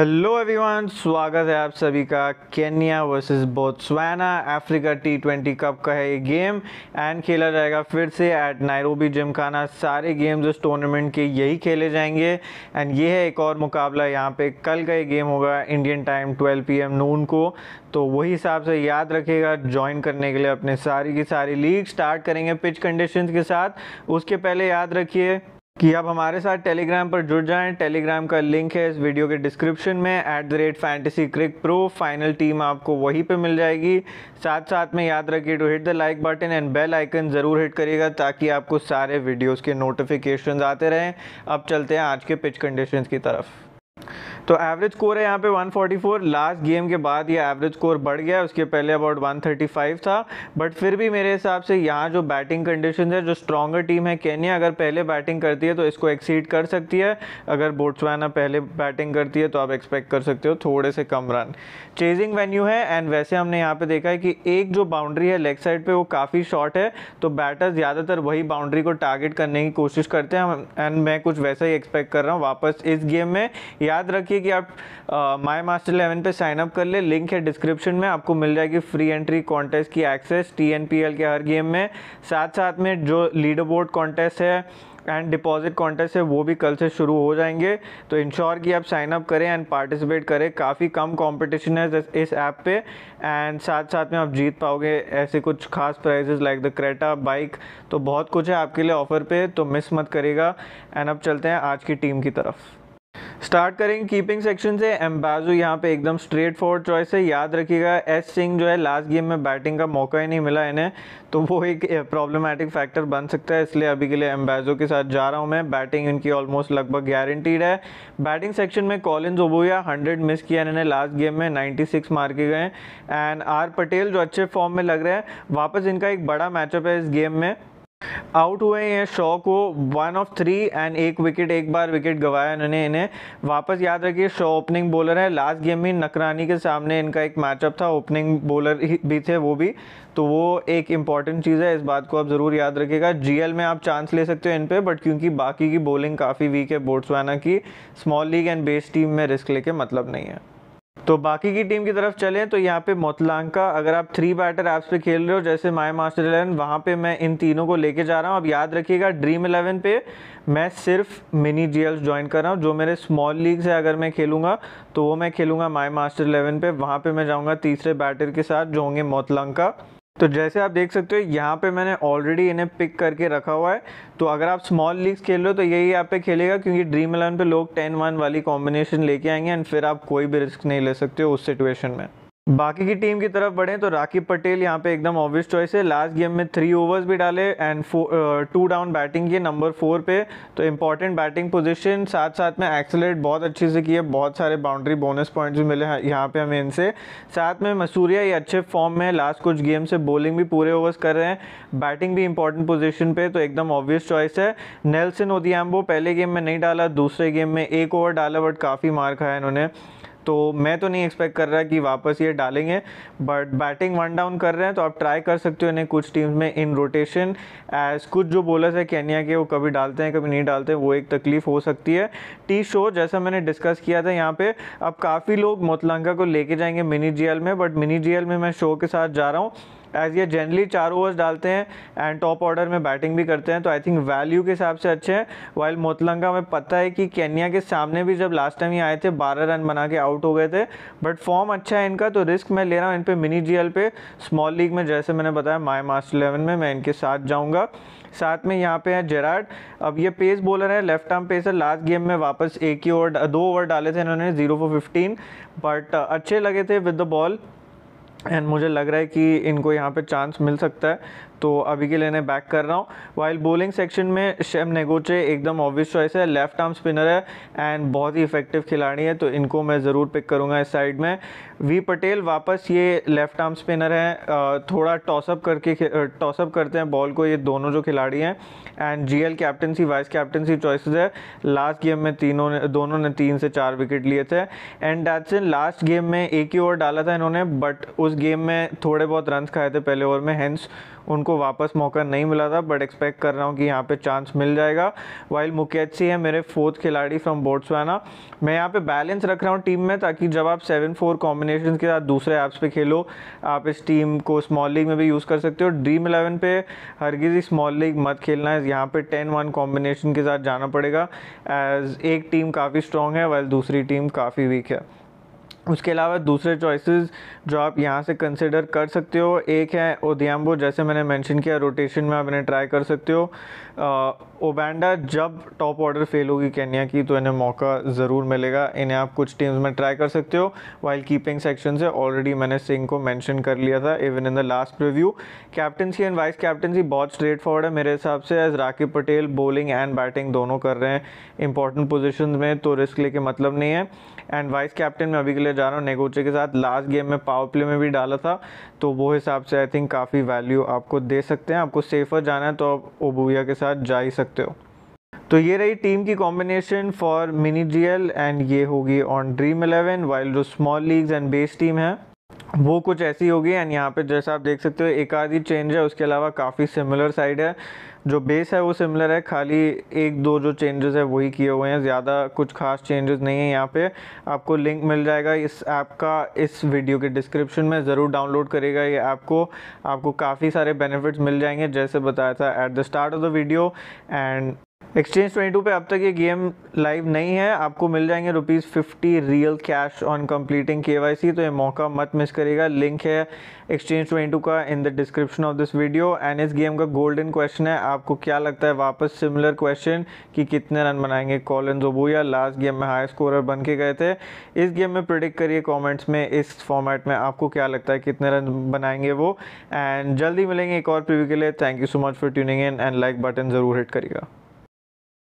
hello everyone स्वागत है आप सभी का Kenya versus Botswana Africa T twenty cup का है ये गेम एंड खेला जाएगा फिर से एट नायरोबी जिमखाना सारे गेम्स इस टूर्नामेंट के यही खेले जाएंगे एंड ये है एक और मुकाबला यहाँ पे कल का ये गेम होगा इंडियन टाइम 12 पीएम नून को तो वही हिसाब से याद रखेगा ज्वाइन करने के लिए अपने सारी की सारी लीग स्टार्ट करेंगे पिच कंडीशन के साथ उसके पहले याद रखिए कि आप हमारे साथ टेलीग्राम पर जुड़ जाएं टेलीग्राम का लिंक है इस वीडियो के डिस्क्रिप्शन में at the rate fantasy cric pro final team आपको वहीं पे मिल जाएगी साथ साथ में याद रखिए to hit the like button and bell icon ज़रूर हिट करिएगा ताकि आपको सारे वीडियोस के नोटिफिकेशन आते रहें अब चलते हैं आज के पिच कंडीशन की तरफ तो एवरेज स्कोर है यहाँ पे 144 लास्ट गेम के बाद ये एवरेज स्कोर बढ़ गया उसके पहले अबाउट 135 था बट फिर भी मेरे हिसाब से यहाँ जो बैटिंग कंडीशन है जो स्ट्रॉगर टीम है केन्या अगर पहले बैटिंग करती है तो इसको एक्सीड कर सकती है अगर बोट्सवाना पहले बैटिंग करती है तो आप एक्सपेक्ट कर सकते हो थोड़े से कम रन चेजिंग वेन्यू है एंड वैसे हमने यहाँ पे देखा है कि एक जो बाउंड्री है लेग साइड पे वो काफ़ी शॉर्ट है तो बैटर ज़्यादातर वही बाउंड्री को टारगेट करने की कोशिश करते हैं एंड मैं कुछ वैसा ही एक्सपेक्ट कर रहा हूँ वापस इस गेम में याद रख रखिए कि आप माई मास्टर इलेवन पर साइनअप कर ले लिंक है डिस्क्रिप्शन में आपको मिल जाएगी फ्री एंट्री कॉन्टेस्ट की एक्सेस टी के हर गेम में साथ साथ में जो लीडर बोर्ड कॉन्टेस्ट है एंड डिपॉजिट कॉन्टेस्ट है वो भी कल से शुरू हो जाएंगे तो इंश्योर कि आप साइन अप करें एंड पार्टिसिपेट करें काफ़ी कम कॉम्पिटिशन है इस ऐप पे एंड साथ साथ में आप जीत पाओगे ऐसे कुछ खास prizes like the Creta bike तो बहुत कुछ है आपके लिए ऑफर पे तो मिस मत करेगा एंड अब चलते हैं आज की टीम की तरफ स्टार्ट करेंगे कीपिंग सेक्शन से एम्बाजू यहाँ पे एकदम स्ट्रेट फॉरवर्ड चॉइस है याद रखिएगा एस सिंह जो है लास्ट गेम में बैटिंग का मौका ही नहीं मिला इन्हें तो वो एक प्रॉब्लमेटिक फैक्टर बन सकता है इसलिए अभी के लिए एम्बाजू के साथ जा रहा हूँ मैं बैटिंग इनकी ऑलमोस्ट लगभग गारंटीड है बैटिंग सेक्शन में कॉलिन जोबोया हंड्रेड मिस किया इन्होंने लास्ट गेम में नाइन्टी सिक्स मार के गए एंड आर पटेल जो अच्छे फॉर्म में लग रहे हैं वापस इनका एक बड़ा मैचअप है इस गेम में आउट हुए हैं शॉ को वन ऑफ थ्री एंड एक विकेट एक बार विकेट गवाया इन्होंने इन्हें वापस याद रखिए शॉ ओपनिंग बॉलर है लास्ट गेम में नकरानी के सामने इनका एक मैचअप था ओपनिंग बॉलर भी थे वो भी तो वो एक इंपॉर्टेंट चीज़ है इस बात को आप ज़रूर याद रखिएगा जीएल में आप चांस ले सकते हो इन पर बट क्योंकि बाकी की बॉलिंग काफ़ी वीक है बोट्सवाना की small league and base team में रिस्क लेके मतलब नहीं है तो बाकी की टीम की तरफ चलें तो यहाँ पे मोतलांका अगर आप थ्री बैटर ऐप्स पे खेल रहे हो जैसे माई मास्टर इलेवन वहाँ पे मैं इन तीनों को लेके जा रहा हूँ अब याद रखिएगा ड्रीम इलेवन पे मैं सिर्फ मिनी जी ज्वाइन कर रहा हूँ जो मेरे स्मॉल लीग से अगर मैं खेलूँगा तो वो मैं खेलूँगा माई मास्टर इलेवन पर वहाँ पर मैं जाऊँगा तीसरे बैटर के साथ जो होंगे मोतलांका तो जैसे आप देख सकते हो यहाँ पे मैंने ऑलरेडी इन्हें पिक करके रखा हुआ है तो अगर आप स्मॉल लीग्स खेल रहे हो तो यही यहाँ पे खेलेगा क्योंकि ड्रीम इलेवन पे लोग टेन वन वाली कॉम्बिनेशन लेके आएंगे एंड फिर आप कोई भी रिस्क नहीं ले सकते हो उस सिचुएशन में बाकी की टीम की तरफ बढ़ें तो राखी पटेल यहाँ पे एकदम ऑब्वियस चॉइस है लास्ट गेम में थ्री ओवर्स भी डाले एंड टू डाउन बैटिंग की नंबर फोर पे तो इम्पॉर्टेंट बैटिंग पोजीशन साथ साथ में एक्सलेट बहुत अच्छे से किए बहुत सारे बाउंड्री बोनस पॉइंट्स भी मिले हैं यहाँ पे हमें इनसे साथ में मसूरिया ये अच्छे फॉर्म में लास्ट कुछ गेम से बॉलिंग भी पूरे ओवर्स कर रहे हैं बैटिंग भी इंपॉर्टेंट पोजिशन पर तो एकदम ऑब्वियस चॉइस है नेल्सन ओदियाम्बो पहले गेम में नहीं डाला दूसरे गेम में एक ओवर डाला बट काफ़ी मार खाया इन्होंने तो मैं तो नहीं एक्सपेक्ट कर रहा कि वापस ये डालेंगे बट बैटिंग वन डाउन कर रहे हैं तो आप ट्राई कर सकते हो इन्हें कुछ टीम्स में इन रोटेशन एज कुछ जो बोलर्स है कैनिया के वो कभी डालते हैं कभी नहीं डालते वो एक तकलीफ हो सकती है टी शो जैसा मैंने डिस्कस किया था यहाँ पे अब काफ़ी लोग मोतलंका को लेके जाएंगे मिनी जी में बट मिनी जी में मैं शो के साथ जा रहा हूँ एज ये जनरली चार ओवर्स डालते हैं एंड टॉप ऑर्डर में बैटिंग भी करते हैं तो आई थिंक वैल्यू के हिसाब से अच्छे हैं वाइल मोतलंगा में पता है कि केन्या के सामने भी जब लास्ट टाइम ये आए थे बारह रन बना के आउट हो गए थे बट फॉर्म अच्छा है इनका तो रिस्क मैं ले रहा हूँ इन पर मिनी जी पे स्मॉल लीग में जैसे मैंने बताया माई मास्टर इलेवन में मैं इनके साथ जाऊँगा साथ में यहाँ पे है जेराड अब ये पेस बॉलर है left arm pacer last game में वापस एक ही ओवर दो ओवर डाले थे इन्होंने जीरो फोर फिफ्टीन बट अच्छे लगे थे विद द बॉल एंड मुझे लग रहा है कि इनको यहाँ पे चांस मिल सकता है तो अभी के लिए बैक कर रहा हूँ वाइल बोलिंग सेक्शन में शेम नेगोचे एकदम ऑब्वियस चॉइस है लेफ्ट आर्म स्पिनर है एंड बहुत ही इफेक्टिव खिलाड़ी है तो इनको मैं ज़रूर पिक करूँगा इस साइड में वी पटेल वापस ये लेफ्ट आर्म स्पिनर है थोड़ा टॉसअप करके टॉसअप करते हैं बॉल को ये दोनों जो खिलाड़ी हैं and G L captaincy vice captaincy choices है लास्ट गेम में तीनों ने दोनों ने तीन से चार विकेट लिए थे एंड डैटसन लास्ट गेम में एक ही ओवर डाला था इन्होंने बट उस गेम में थोड़े बहुत रन खाए थे पहले ओवर में हैंस उनको वापस मौका नहीं मिला था बट एक्सपेक्ट कर रहा हूँ कि यहाँ पे चांस मिल जाएगा वाइल मुकेची है मेरे फोर्थ खिलाड़ी फ्रॉम बोर्ड्सवाना मैं यहाँ पे बैलेंस रख रहा हूँ टीम में ताकि जब आप सेवन फोर कॉम्बिनेशन के साथ दूसरे ऐप्स पे खेलो आप इस टीम को स्मॉल लीग में भी यूज़ कर सकते हो ड्रीम इलेवन पे हरगिज ही स्मॉल लीग मत खेलना है यहाँ पे टेन वन कॉम्बिनेशन के साथ जाना पड़ेगा एज एक टीम काफ़ी स्ट्रॉन्ग है वाइल दूसरी टीम काफ़ी वीक है उसके अलावा दूसरे चॉइसेस जो आप यहाँ से कंसिडर कर सकते हो एक है ओदियाम्बो जैसे मैंने मेंशन किया रोटेशन में आप इन्हें ट्राई कर सकते हो ओबैंडा जब टॉप ऑर्डर फेल होगी केन्या की तो इन्हें मौका ज़रूर मिलेगा इन्हें आप कुछ टीम्स में ट्राई कर सकते हो वाइल कीपिंग सेक्शन से ऑलरेडी मैंने सिंह को मेंशन कर लिया था even in the last review captaincy and vice captaincy बहुत स्ट्रेट फॉर्ड है मेरे हिसाब से as Rakep Patel bowling and batting दोनों कर रहे हैं इंपॉर्टेंट पोजिशन में तो रिस्क लेके मतलब नहीं है एंड वाइस कैप्टन में अभी के लिए जा रहा हूँ नेगोचे के साथ लास्ट गेम में पावर प्ले में भी डाला था तो वो हिसाब से आई थिंक काफ़ी वैल्यू आपको दे सकते हैं आपको सेफर जाना है तो आप ओबुया के साथ जा ही सकते सकते हो तो ये रही टीम की combination for mini G and ये होगी ऑन ड्रीम इलेवन वाइल जो small leagues and base team है वो कुछ ऐसी होगी एंड यहाँ पे जैसा आप देख सकते हो एक आधी चेंज है उसके अलावा काफ़ी सिमिलर साइड है जो बेस है वो सिमिलर है खाली एक दो जो चेंजेस है वही किए हुए हैं ज़्यादा कुछ खास चेंजेस नहीं है यहाँ पे आपको लिंक मिल जाएगा इस ऐप का इस वीडियो के डिस्क्रिप्शन में ज़रूर डाउनलोड करेगा ये ऐप को आपको काफ़ी सारे बेनिफिट्स मिल जाएंगे जैसे बताया था at the start of the video and exchange 22 पे अब तक ये गेम लाइव नहीं है आपको मिल जाएंगे rupees fifty real cash on completing C तो ये मौका मत मिस करेगा लिंक है एक्सचेंज 22 का in the description of this video and इस गेम का गोल्डन क्वेश्चन है आपको क्या लगता है वापस सिमिलर क्वेश्चन कि कितने रन बनाएंगे कॉलन जोबोया लास्ट गेम में हाई स्कोरर बन के गए थे इस गेम में प्रिडिक्ट करिए कॉमेंट्स में इस फॉर्मेट में आपको क्या लगता है कितने रन बनाएंगे वो एंड जल्दी मिलेंगे एक और प्रिव्यू के लिए thank you so much for tuning in and like button ज़रूर हिट करिएगा